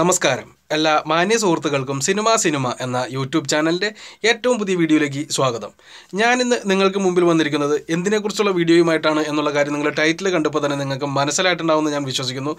നമസ്കാരം എല്ലാ മാന്യ സുഹൃത്തുക്കൾക്കും സിനിമ സിനിമ എന്ന യൂട്യൂബ് ചാനലിൻ്റെ ഏറ്റവും പുതിയ വീഡിയോയിലേക്ക് സ്വാഗതം ഞാനിന്ന് നിങ്ങൾക്ക് മുമ്പിൽ വന്നിരിക്കുന്നത് എന്തിനെക്കുറിച്ചുള്ള വീഡിയോയുമായിട്ടാണ് എന്നുള്ള കാര്യം നിങ്ങൾ ടൈറ്റിൽ കണ്ടപ്പോൾ തന്നെ നിങ്ങൾക്ക് മനസ്സിലായിട്ടുണ്ടാവുമെന്ന് ഞാൻ വിശ്വസിക്കുന്നു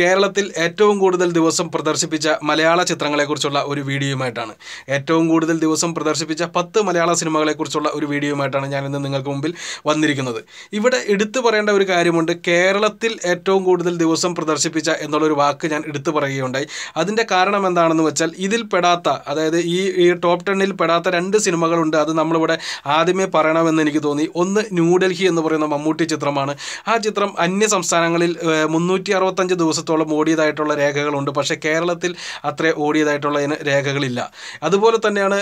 കേരളത്തിൽ ഏറ്റവും കൂടുതൽ ദിവസം പ്രദർശിപ്പിച്ച മലയാള ചിത്രങ്ങളെക്കുറിച്ചുള്ള ഒരു വീഡിയോയുമായിട്ടാണ് ഏറ്റവും കൂടുതൽ ദിവസം പ്രദർശിപ്പിച്ച പത്ത് മലയാള സിനിമകളെക്കുറിച്ചുള്ള ഒരു വീഡിയോയുമായിട്ടാണ് ഞാനിന്ന് നിങ്ങൾക്ക് മുമ്പിൽ വന്നിരിക്കുന്നത് ഇവിടെ എടുത്തു പറയേണ്ട ഒരു കാര്യമുണ്ട് കേരളത്തിൽ ഏറ്റവും കൂടുതൽ ദിവസം പ്രദർശിപ്പിച്ച എന്നുള്ളൊരു വാക്ക് ഞാൻ എടുത്തു പറയുകയുണ്ടായി അതിൻ്റെ കാരണം കാരണം എന്താണെന്ന് വെച്ചാൽ ഇതിൽ പെടാത്ത അതായത് ഈ ഈ ടോപ്പ് ടെണ്ണിൽ പെടാത്ത രണ്ട് സിനിമകളുണ്ട് അത് നമ്മളിവിടെ ആദ്യമേ പറയണമെന്ന് എനിക്ക് തോന്നി ഒന്ന് ന്യൂഡൽഹി എന്ന് പറയുന്ന മമ്മൂട്ടി ചിത്രമാണ് ആ ചിത്രം അന്യ സംസ്ഥാനങ്ങളിൽ മുന്നൂറ്റി അറുപത്തഞ്ച് ദിവസത്തോളം ഓടിയതായിട്ടുള്ള രേഖകളുണ്ട് പക്ഷേ കേരളത്തിൽ അത്ര ഓടിയതായിട്ടുള്ള രേഖകളില്ല അതുപോലെ തന്നെയാണ്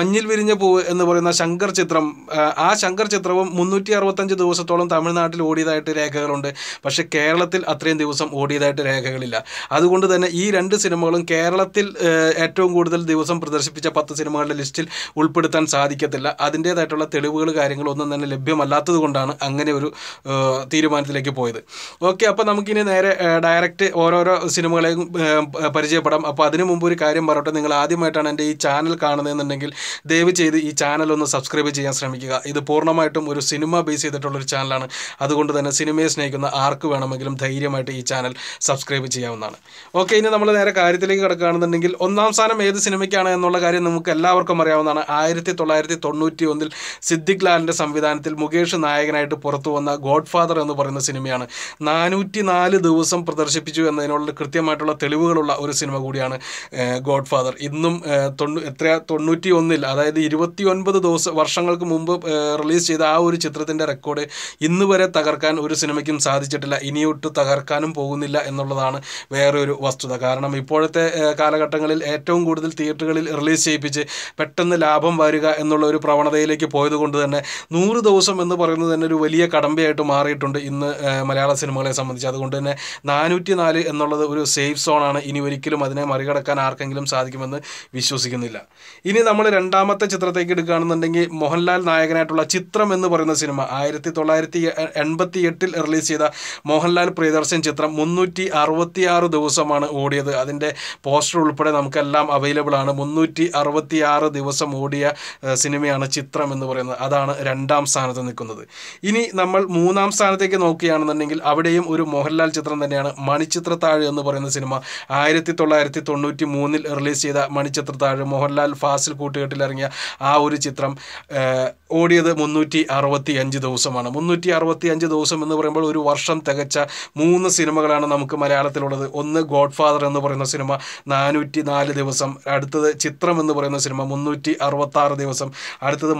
മഞ്ഞിൽ വിരിഞ്ഞ പൂവ് എന്ന് പറയുന്ന ശങ്കർ ചിത്രം ആ ശങ്കർ ചിത്രവും മുന്നൂറ്റി അറുപത്തഞ്ച് ദിവസത്തോളം തമിഴ്നാട്ടിൽ ഓടിയതായിട്ട് രേഖകളുണ്ട് പക്ഷേ കേരളത്തിൽ അത്രയും ദിവസം ഓടിയതായിട്ട് രേഖകളില്ല അതുകൊണ്ട് തന്നെ ഈ രണ്ട് സിനിമകളും കേരള കേരളത്തിൽ ഏറ്റവും കൂടുതൽ ദിവസം പ്രദർശിപ്പിച്ച പത്ത് സിനിമകളുടെ ലിസ്റ്റിൽ ഉൾപ്പെടുത്താൻ സാധിക്കത്തില്ല അതിൻ്റേതായിട്ടുള്ള തെളിവുകൾ കാര്യങ്ങളൊന്നും തന്നെ ലഭ്യമല്ലാത്തത് കൊണ്ടാണ് അങ്ങനെ ഒരു തീരുമാനത്തിലേക്ക് പോയത് ഓക്കെ അപ്പോൾ നമുക്കിനി നേരെ ഡയറക്റ്റ് ഓരോരോ സിനിമകളെയും പരിചയപ്പെടാം അപ്പോൾ അതിനു മുമ്പ് ഒരു കാര്യം പറയട്ടെ നിങ്ങൾ ആദ്യമായിട്ടാണ് എൻ്റെ ഈ ചാനൽ കാണുന്നതെന്നുണ്ടെങ്കിൽ ദയവ് ചെയ്ത് ഈ ചാനൽ ഒന്ന് സബ്സ്ക്രൈബ് ചെയ്യാൻ ശ്രമിക്കുക ഇത് പൂർണ്ണമായിട്ടും ഒരു സിനിമ ബേസ് ചെയ്തിട്ടുള്ളൊരു ചാനലാണ് അതുകൊണ്ട് തന്നെ സിനിമയെ സ്നേഹിക്കുന്ന ആർക്ക് വേണമെങ്കിലും ധൈര്യമായിട്ട് ഈ ചാനൽ സബ്സ്ക്രൈബ് ചെയ്യാവുന്നതാണ് ഓക്കെ ഇനി നമ്മൾ നേരെ കാര്യത്തിലേക്ക് കാണുന്നുണ്ടെങ്കിൽ ഒന്നാം സ്ഥാനം ഏത് സിനിമയ്ക്കാണ് എന്നുള്ള കാര്യം നമുക്ക് എല്ലാവർക്കും അറിയാവുന്നതാണ് ആയിരത്തി തൊള്ളായിരത്തി തൊണ്ണൂറ്റി ഒന്നിൽ സിദ്ദിഖ് ലാലിൻ്റെ സംവിധാനത്തിൽ മുകേഷ് നായകനായിട്ട് പുറത്തു വന്ന ഗോഡ് ഫാദർ എന്ന് പറയുന്ന സിനിമയാണ് നാനൂറ്റി നാല് ദിവസം പ്രദർശിപ്പിച്ചു എന്നതിനുള്ള കൃത്യമായിട്ടുള്ള തെളിവുകളുള്ള ഒരു സിനിമ കൂടിയാണ് ഗോഡ് ഫാദർ ഇന്നും തൊണ്ണൂ എത്ര തൊണ്ണൂറ്റി ഒന്നിൽ അതായത് ഇരുപത്തി ഒൻപത് ദിവസം വർഷങ്ങൾക്ക് മുമ്പ് റിലീസ് ചെയ്ത ആ ഒരു ചിത്രത്തിൻ്റെ റെക്കോർഡ് ഇന്ന് വരെ തകർക്കാൻ ഒരു സിനിമയ്ക്കും സാധിച്ചിട്ടില്ല ഇനിയൊട്ട് തകർക്കാനും പോകുന്നില്ല എന്നുള്ളതാണ് വേറൊരു ഒരു വസ്തുത കാരണം ഇപ്പോഴത്തെ കാലഘട്ടങ്ങളിൽ ഏറ്റവും കൂടുതൽ തിയേറ്ററുകളിൽ റിലീസ് ചെയ്യിപ്പിച്ച് പെട്ടെന്ന് ലാഭം വരിക എന്നുള്ള ഒരു പ്രവണതയിലേക്ക് കൊണ്ട് തന്നെ നൂറ് ദിവസം എന്ന് പറയുന്നത് തന്നെ ഒരു വലിയ കടമ്പയായിട്ട് മാറിയിട്ടുണ്ട് ഇന്ന് മലയാള സിനിമകളെ സംബന്ധിച്ച് അതുകൊണ്ട് തന്നെ നാനൂറ്റി നാല് എന്നുള്ളത് ഒരു സേഫ് സോണാണ് ഇനി ഒരിക്കലും അതിനെ മറികടക്കാൻ ആർക്കെങ്കിലും സാധിക്കുമെന്ന് വിശ്വസിക്കുന്നില്ല ഇനി നമ്മൾ രണ്ടാമത്തെ ചിത്രത്തേക്ക് എടുക്കുകയാണെന്നുണ്ടെങ്കിൽ മോഹൻലാൽ നായകനായിട്ടുള്ള ചിത്രം എന്ന് പറയുന്ന സിനിമ ആയിരത്തി തൊള്ളായിരത്തി എൺപത്തി എട്ടിൽ റിലീസ് ചെയ്ത മോഹൻലാൽ പ്രിയദർശൻ ചിത്രം മുന്നൂറ്റി ആറ് ദിവസമാണ് ഓടിയത് അതിൻ്റെ പോസ്റ്റർ ഉൾപ്പെടെ നമുക്കെല്ലാം അവൈലബിൾ ആണ് മുന്നൂറ്റി അറുപത്തി ആറ് ദിവസം ഓടിയ സിനിമയാണ് ചിത്രം എന്ന് പറയുന്നത് അതാണ് രണ്ടാം സ്ഥാനത്ത് നിൽക്കുന്നത് ഇനി നമ്മൾ മൂന്നാം സ്ഥാനത്തേക്ക് നോക്കുകയാണെന്നുണ്ടെങ്കിൽ അവിടെയും ഒരു മോഹൻലാൽ ചിത്രം തന്നെയാണ് താഴ് എന്ന് പറയുന്ന സിനിമ ആയിരത്തി തൊള്ളായിരത്തി തൊണ്ണൂറ്റി മൂന്നിൽ റിലീസ് ചെയ്ത താഴ് മോഹൻലാൽ ഫാസിൽ കൂട്ടുകെട്ടിൽ ഇറങ്ങിയ ആ ഒരു ചിത്രം ഓടിയത് മുന്നൂറ്റി അറുപത്തി അഞ്ച് ദിവസമാണ് മുന്നൂറ്റി അറുപത്തി അഞ്ച് ദിവസം എന്ന് പറയുമ്പോൾ ഒരു വർഷം തികച്ച മൂന്ന് സിനിമകളാണ് നമുക്ക് മലയാളത്തിലുള്ളത് ഒന്ന് ഗോഡ്ഫാദർ എന്ന് പറയുന്ന സിനിമ നാനൂറ്റി നാല് ദിവസം അടുത്തത് ചിത്രം എന്ന് പറയുന്ന സിനിമ മുന്നൂറ്റി ആറ് ദിവസം അടുത്തത്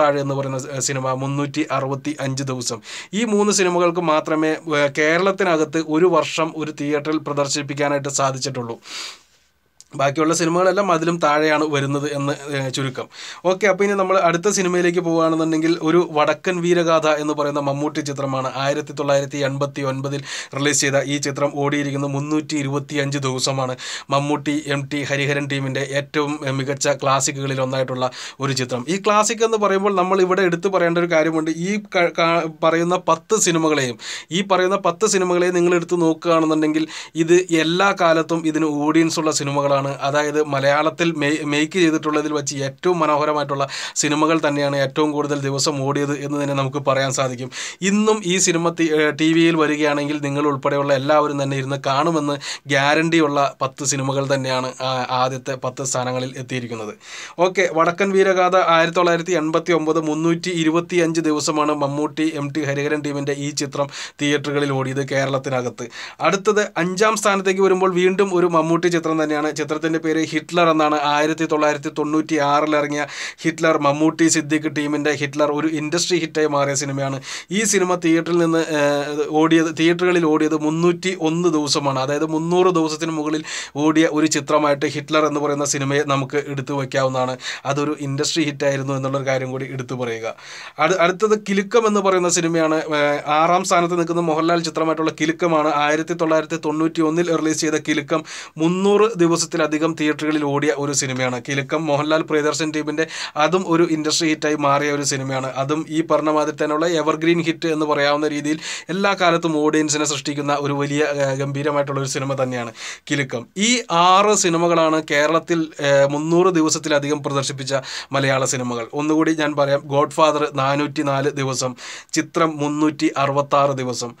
താഴെ എന്ന് പറയുന്ന സിനിമ മുന്നൂറ്റി അറുപത്തി അഞ്ച് ദിവസം ഈ മൂന്ന് സിനിമകൾക്ക് മാത്രമേ കേരളത്തിനകത്ത് ഒരു വർഷം ഒരു തിയേറ്ററിൽ പ്രദർശിപ്പിക്കാനായിട്ട് സാധിച്ചിട്ടുള്ളൂ ബാക്കിയുള്ള സിനിമകളെല്ലാം അതിലും താഴെയാണ് വരുന്നത് എന്ന് ചുരുക്കം ഓക്കെ അപ്പോൾ ഇനി നമ്മൾ അടുത്ത സിനിമയിലേക്ക് പോകുകയാണെന്നുണ്ടെങ്കിൽ ഒരു വടക്കൻ വീരഗാഥ എന്ന് പറയുന്ന മമ്മൂട്ടി ചിത്രമാണ് ആയിരത്തി തൊള്ളായിരത്തി എൺപത്തി ഒൻപതിൽ റിലീസ് ചെയ്ത ഈ ചിത്രം ഓടിയിരിക്കുന്ന മുന്നൂറ്റി ഇരുപത്തി അഞ്ച് ദിവസമാണ് മമ്മൂട്ടി എം ടി ഹരിഹരൻ ടീമിൻ്റെ ഏറ്റവും മികച്ച ക്ലാസിക്കുകളിൽ ഒന്നായിട്ടുള്ള ഒരു ചിത്രം ഈ ക്ലാസിക് എന്ന് പറയുമ്പോൾ നമ്മൾ ഇവിടെ എടുത്തു പറയേണ്ട ഒരു കാര്യമുണ്ട് ഈ പറയുന്ന പത്ത് സിനിമകളെയും ഈ പറയുന്ന പത്ത് സിനിമകളെയും നിങ്ങൾ എടുത്തു നോക്കുകയാണെന്നുണ്ടെങ്കിൽ ഇത് എല്ലാ കാലത്തും ഇതിന് ഓഡിയൻസ് ഉള്ള സിനിമകളാണ് എന്നുള്ളതാണ് അതായത് മലയാളത്തിൽ മേക്ക് ചെയ്തിട്ടുള്ളതിൽ വെച്ച് ഏറ്റവും മനോഹരമായിട്ടുള്ള സിനിമകൾ തന്നെയാണ് ഏറ്റവും കൂടുതൽ ദിവസം ഓടിയത് എന്ന് തന്നെ നമുക്ക് പറയാൻ സാധിക്കും ഇന്നും ഈ സിനിമ ടി വിയിൽ വരികയാണെങ്കിൽ നിങ്ങൾ ഉൾപ്പെടെയുള്ള എല്ലാവരും തന്നെ ഇരുന്ന് കാണുമെന്ന് ഗ്യാരണ്ടിയുള്ള പത്ത് സിനിമകൾ തന്നെയാണ് ആദ്യത്തെ പത്ത് സ്ഥാനങ്ങളിൽ എത്തിയിരിക്കുന്നത് ഓക്കെ വടക്കൻ വീരഗാഥ ആയിരത്തി തൊള്ളായിരത്തി എൺപത്തി ഒമ്പത് മുന്നൂറ്റി ഇരുപത്തി അഞ്ച് ദിവസമാണ് മമ്മൂട്ടി എം ടി ഹരിഹരൻ ടീമിൻ്റെ ഈ ചിത്രം തിയേറ്ററുകളിൽ ഓടിയത് കേരളത്തിനകത്ത് അടുത്തത് അഞ്ചാം സ്ഥാനത്തേക്ക് വരുമ്പോൾ വീണ്ടും ഒരു മമ്മൂട്ടി ചിത്രം തന്നെയാണ് ചിത്രത്തിൻ്റെ പേര് ഹിറ്റ്ലർ എന്നാണ് ആയിരത്തി തൊള്ളായിരത്തി തൊണ്ണൂറ്റി ആറിൽ ഇറങ്ങിയ ഹിറ്റ്ലർ മമ്മൂട്ടി സിദ്ദിഖ് ടീമിൻ്റെ ഹിറ്റ്ലർ ഒരു ഇൻഡസ്ട്രി ഹിറ്റായി മാറിയ സിനിമയാണ് ഈ സിനിമ തിയേറ്ററിൽ നിന്ന് ഓടിയത് തിയേറ്ററുകളിൽ ഓടിയത് മുന്നൂറ്റി ഒന്ന് ദിവസമാണ് അതായത് മുന്നൂറ് ദിവസത്തിന് മുകളിൽ ഓടിയ ഒരു ചിത്രമായിട്ട് ഹിറ്റ്ലർ എന്ന് പറയുന്ന സിനിമയെ നമുക്ക് എടുത്തു വയ്ക്കാവുന്നതാണ് അതൊരു ഇൻഡസ്ട്രി ഹിറ്റായിരുന്നു എന്നുള്ളൊരു കാര്യം കൂടി എടുത്തു പറയുക അടുത്തത് കിലുക്കം എന്ന് പറയുന്ന സിനിമയാണ് ആറാം സ്ഥാനത്ത് നിൽക്കുന്ന മോഹൻലാൽ ചിത്രമായിട്ടുള്ള കിലുക്കമാണ് ആയിരത്തി തൊള്ളായിരത്തി തൊണ്ണൂറ്റി ഒന്നിൽ റിലീസ് ചെയ്ത കിലുക്കം മുന്നൂറ് ദിവസത്തെ ലക്ഷത്തിലധികം തിയേറ്ററുകളിൽ ഓടിയ ഒരു സിനിമയാണ് കിലുക്കം മോഹൻലാൽ പ്രിയദർശൻ ടീമിൻ്റെ അതും ഒരു ഇൻഡസ്ട്രി ഹിറ്റായി മാറിയ ഒരു സിനിമയാണ് അതും ഈ പറഞ്ഞ മാതിരി തന്നെയുള്ള എവർഗ്രീൻ ഹിറ്റ് എന്ന് പറയാവുന്ന രീതിയിൽ എല്ലാ കാലത്തും ഓഡിയൻസിനെ സൃഷ്ടിക്കുന്ന ഒരു വലിയ ഗംഭീരമായിട്ടുള്ള ഒരു സിനിമ തന്നെയാണ് കിലുക്കം ഈ ആറ് സിനിമകളാണ് കേരളത്തിൽ മുന്നൂറ് ദിവസത്തിലധികം പ്രദർശിപ്പിച്ച മലയാള സിനിമകൾ ഒന്നുകൂടി ഞാൻ പറയാം ഗോഡ്ഫാദർ നാനൂറ്റി നാല് ദിവസം ചിത്രം മുന്നൂറ്റി അറുപത്താറ് ദിവസം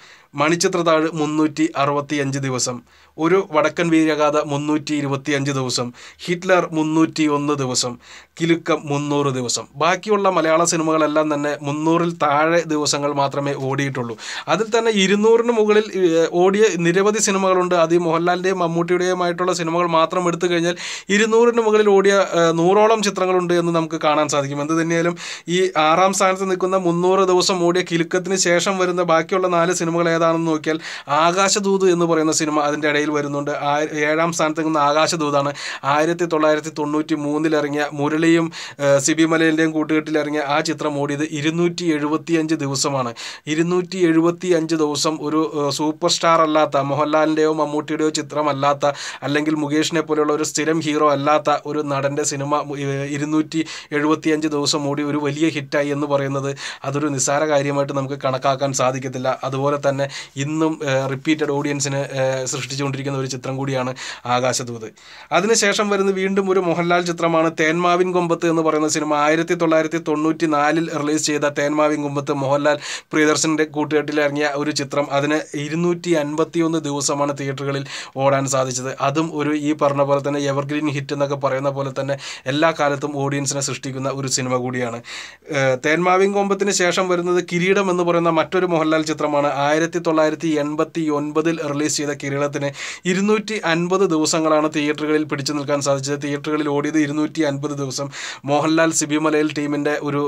താഴ് മുന്നൂറ്റി അറുപത്തിയഞ്ച് ദിവസം ഒരു വടക്കൻ വീരഗാഥ മുന്നൂറ്റി ഇരുപത്തിയഞ്ച് ദിവസം ഹിറ്റ്ലർ മുന്നൂറ്റി ഒന്ന് ദിവസം കിലുക്കം മുന്നൂറ് ദിവസം ബാക്കിയുള്ള മലയാള സിനിമകളെല്ലാം തന്നെ മുന്നൂറിൽ താഴെ ദിവസങ്ങൾ മാത്രമേ ഓടിയിട്ടുള്ളൂ അതിൽ തന്നെ ഇരുന്നൂറിന് മുകളിൽ ഓടിയ നിരവധി സിനിമകളുണ്ട് അത് മോഹൻലാലിൻ്റെയും മമ്മൂട്ടിയുടെയുമായിട്ടുള്ള സിനിമകൾ മാത്രം എടുത്തു കഴിഞ്ഞാൽ ഇരുന്നൂറിന് മുകളിൽ ഓടിയ നൂറോളം ചിത്രങ്ങളുണ്ട് എന്ന് നമുക്ക് കാണാൻ സാധിക്കും എന്ത് തന്നെയാലും ഈ ആറാം സ്ഥാനത്ത് നിൽക്കുന്ന മുന്നൂറ് ദിവസം ഓടിയ കിലുക്കത്തിന് ശേഷം വരുന്ന ബാക്കിയുള്ള നാല് സിനിമകൾ ഏതാണ് എന്താണെന്ന് നോക്കിയാൽ ആകാശദൂത് എന്ന് പറയുന്ന സിനിമ അതിൻ്റെ ഇടയിൽ വരുന്നുണ്ട് ഏഴാം സ്ഥാനത്ത് നിന്ന് ആകാശദൂതാണ് ആയിരത്തി തൊള്ളായിരത്തി തൊണ്ണൂറ്റി മൂന്നിലിറങ്ങിയ മുരളിയും സിബി മലയിലിൻ്റെയും കൂട്ടുകെട്ടിലിറങ്ങിയ ആ ചിത്രം ഓടിയത് ഇരുന്നൂറ്റി എഴുപത്തി അഞ്ച് ദിവസമാണ് ഇരുന്നൂറ്റി എഴുപത്തി അഞ്ച് ദിവസം ഒരു സൂപ്പർ സ്റ്റാർ അല്ലാത്ത മോഹൻലാലിൻ്റെയോ മമ്മൂട്ടിയുടെയോ ചിത്രമല്ലാത്ത അല്ലെങ്കിൽ മുകേഷിനെ പോലെയുള്ള ഒരു സ്ഥിരം ഹീറോ അല്ലാത്ത ഒരു നടൻ്റെ സിനിമ ഇരുന്നൂറ്റി എഴുപത്തി അഞ്ച് ദിവസം ഓടി ഒരു വലിയ ഹിറ്റായി എന്ന് പറയുന്നത് അതൊരു നിസ്സാര കാര്യമായിട്ട് നമുക്ക് കണക്കാക്കാൻ സാധിക്കത്തില്ല അതുപോലെ തന്നെ ഇന്നും റിപ്പീറ്റഡ് ഓഡിയൻസിന് സൃഷ്ടിച്ചുകൊണ്ടിരിക്കുന്ന ഒരു ചിത്രം കൂടിയാണ് ആകാശദൂത് അതിനുശേഷം വരുന്ന വീണ്ടും ഒരു മോഹൻലാൽ ചിത്രമാണ് തേന്മാവിൻ കൊമ്പത്ത് എന്ന് പറയുന്ന സിനിമ ആയിരത്തി തൊള്ളായിരത്തി തൊണ്ണൂറ്റി നാലിൽ റിലീസ് ചെയ്ത തേന്മാവിൻ കൊമ്പത്ത് മോഹൻലാൽ പ്രിയദർശൻ്റെ കൂട്ടുകെട്ടിൽ ഇറങ്ങിയ ഒരു ചിത്രം അതിന് ഇരുന്നൂറ്റി അൻപത്തി ഒന്ന് ദിവസമാണ് തിയേറ്ററുകളിൽ ഓടാൻ സാധിച്ചത് അതും ഒരു ഈ പറഞ്ഞ പോലെ തന്നെ എവർഗ്രീൻ ഹിറ്റ് എന്നൊക്കെ പറയുന്ന പോലെ തന്നെ എല്ലാ കാലത്തും ഓഡിയൻസിനെ സൃഷ്ടിക്കുന്ന ഒരു സിനിമ കൂടിയാണ് തേന്മാവിൻ കൊമ്പത്തിന് ശേഷം വരുന്നത് കിരീടം എന്ന് പറയുന്ന മറ്റൊരു മോഹൻലാൽ ചിത്രമാണ് ആയിരത്തി ആയിരത്തി തൊള്ളായിരത്തി എൺപത്തി ഒൻപതിൽ റിലീസ് ചെയ്ത കിരീടത്തിന് ഇരുന്നൂറ്റി അൻപത് ദിവസങ്ങളാണ് തിയേറ്ററുകളിൽ പിടിച്ചു നിൽക്കാൻ സാധിച്ചത് തിയേറ്ററുകളിൽ ഓടിയത് ഇരുന്നൂറ്റി അൻപത് ദിവസം മോഹൻലാൽ സിബിമലയിൽ ടീമിൻ്റെ ഒരു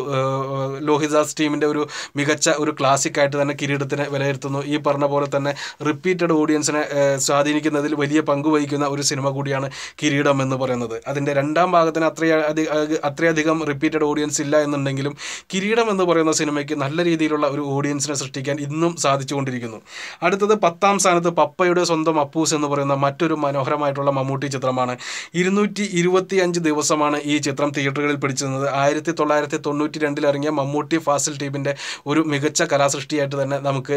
ലോഹിദാസ് ടീമിൻ്റെ ഒരു മികച്ച ഒരു ക്ലാസിക്കായിട്ട് തന്നെ കിരീടത്തിനെ വിലയിരുത്തുന്നു ഈ പറഞ്ഞ പോലെ തന്നെ റിപ്പീറ്റഡ് ഓഡിയൻസിനെ സ്വാധീനിക്കുന്നതിൽ വലിയ പങ്ക് വഹിക്കുന്ന ഒരു സിനിമ കൂടിയാണ് കിരീടം എന്ന് പറയുന്നത് അതിൻ്റെ രണ്ടാം ഭാഗത്തിന് അത്രയധികം അത്രയധികം റിപ്പീറ്റഡ് ഓഡിയൻസ് ഇല്ല എന്നുണ്ടെങ്കിലും കിരീടം എന്ന് പറയുന്ന സിനിമയ്ക്ക് നല്ല രീതിയിലുള്ള ഒരു ഓഡിയൻസിനെ സൃഷ്ടിക്കാൻ ഇന്നും സാധിച്ചുകൊണ്ടിരിക്കുന്നു ചെയ്തിരിക്കുന്നു അടുത്തത് പത്താം സ്ഥാനത്ത് പപ്പയുടെ സ്വന്തം അപ്പൂസ് എന്ന് പറയുന്ന മറ്റൊരു മനോഹരമായിട്ടുള്ള മമ്മൂട്ടി ചിത്രമാണ് ഇരുന്നൂറ്റി ഇരുപത്തി അഞ്ച് ദിവസമാണ് ഈ ചിത്രം തിയേറ്ററുകളിൽ പിടിച്ചിരുന്നത് ആയിരത്തി തൊള്ളായിരത്തി തൊണ്ണൂറ്റി രണ്ടിൽ ഇറങ്ങിയ മമ്മൂട്ടി ഫാസിൽ ടീമിൻ്റെ ഒരു മികച്ച കലാസൃഷ്ടിയായിട്ട് തന്നെ നമുക്ക്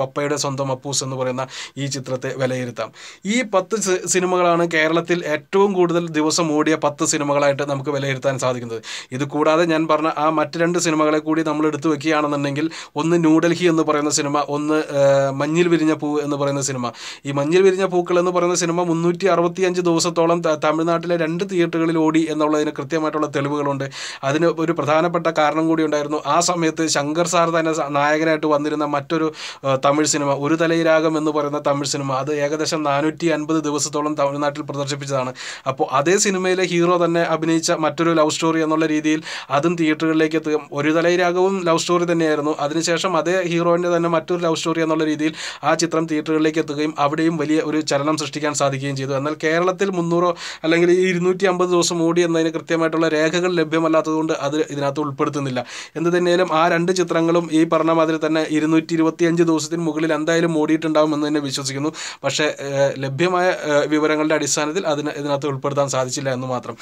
പപ്പയുടെ സ്വന്തം അപ്പൂസ് എന്ന് പറയുന്ന ഈ ചിത്രത്തെ വിലയിരുത്താം ഈ പത്ത് സിനിമകളാണ് കേരളത്തിൽ ഏറ്റവും കൂടുതൽ ദിവസം ഓടിയ പത്ത് സിനിമകളായിട്ട് നമുക്ക് വിലയിരുത്താൻ സാധിക്കുന്നത് ഇത് കൂടാതെ ഞാൻ പറഞ്ഞ ആ മറ്റ് രണ്ട് സിനിമകളെ കൂടി നമ്മൾ എടുത്തു വയ്ക്കുകയാണെന്നുണ്ടെങ്കിൽ ഒന്ന് ന്യൂഡൽഹി എന്ന് പറയുന്ന സിനിമ ഒന്ന് മഞ്ഞിൽ വിരിഞ്ഞ പൂ എന്ന് പറയുന്ന സിനിമ ഈ മഞ്ഞിൽ വിരിഞ്ഞ പൂക്കൾ എന്ന് പറയുന്ന സിനിമ മുന്നൂറ്റി അറുപത്തി അഞ്ച് ദിവസത്തോളം തമിഴ്നാട്ടിലെ രണ്ട് തിയേറ്ററുകളിൽ ഓടി എന്നുള്ളതിന് കൃത്യമായിട്ടുള്ള തെളിവുകളുണ്ട് അതിന് ഒരു പ്രധാനപ്പെട്ട കാരണം കൂടി ഉണ്ടായിരുന്നു ആ സമയത്ത് ശങ്കർ സാർ തന്നെ നായകനായിട്ട് വന്നിരുന്ന മറ്റൊരു തമിഴ് സിനിമ ഒരു തലയിരാഗം എന്ന് പറയുന്ന തമിഴ് സിനിമ അത് ഏകദേശം നാനൂറ്റി അൻപത് ദിവസത്തോളം തമിഴ്നാട്ടിൽ പ്രദർശിപ്പിച്ചതാണ് അപ്പോൾ അതേ സിനിമയിലെ ഹീറോ തന്നെ അഭിനയിച്ച മറ്റൊരു ലവ് സ്റ്റോറി എന്നുള്ള രീതിയിൽ അതും തിയേറ്ററുകളിലേക്ക് എത്തും ഒരു തലയിരാഗവും ലവ് സ്റ്റോറി തന്നെയായിരുന്നു അതിനുശേഷം അതേ ഹീറോയിൻ്റെ തന്നെ മറ്റൊരു ലവ് സ്റ്റോറി എന്നുള്ള രീതിയിൽ ആ ചിത്രം തിയേറ്ററുകളിലേക്ക് എത്തുകയും അവിടെയും വലിയ ഒരു ചലനം സൃഷ്ടിക്കാൻ സാധിക്കുകയും ചെയ്തു എന്നാൽ കേരളത്തിൽ മുന്നൂറോ അല്ലെങ്കിൽ ഈ ഇരുന്നൂറ്റി അമ്പത് ദിവസം ഓടി എന്നതിന് കൃത്യമായിട്ടുള്ള രേഖകൾ ലഭ്യമല്ലാത്തതുകൊണ്ട് അത് ഇതിനകത്ത് ഉൾപ്പെടുത്തുന്നില്ല എന്ത് തന്നെയാലും ആ രണ്ട് ചിത്രങ്ങളും ഈ പറഞ്ഞ മാതിരി തന്നെ ഇരുന്നൂറ്റി അഞ്ച് ദിവസത്തിന് മുകളിൽ എന്തായാലും ഓടിയിട്ടുണ്ടാവും എന്ന് തന്നെ വിശ്വസിക്കുന്നു പക്ഷേ ലഭ്യമായ വിവരങ്ങളുടെ അടിസ്ഥാനത്തിൽ അതിന് ഇതിനകത്ത് ഉൾപ്പെടുത്താൻ സാധിച്ചില്ല എന്ന് മാത്രം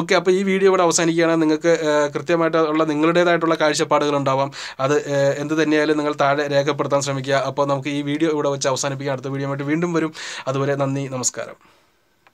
ഓക്കെ അപ്പോൾ ഈ വീഡിയോ ഇവിടെ അവസാനിക്കുകയാണ് നിങ്ങൾക്ക് കൃത്യമായിട്ടുള്ള നിങ്ങളുടേതായിട്ടുള്ള കാഴ്ചപ്പാടുകൾ ഉണ്ടാവാം അത് എന്ത് തന്നെയായാലും നിങ്ങൾ താഴെ രേഖപ്പെടുത്താൻ ശ്രമിക്കുക അപ്പോൾ നമുക്ക് ഈ വീഡിയോ ഇവിടെ വെച്ച് അവസാനിപ്പിക്കാം അടുത്ത വീഡിയോ വീണ്ടും വരും അതുവരെ നന്ദി നമസ്കാരം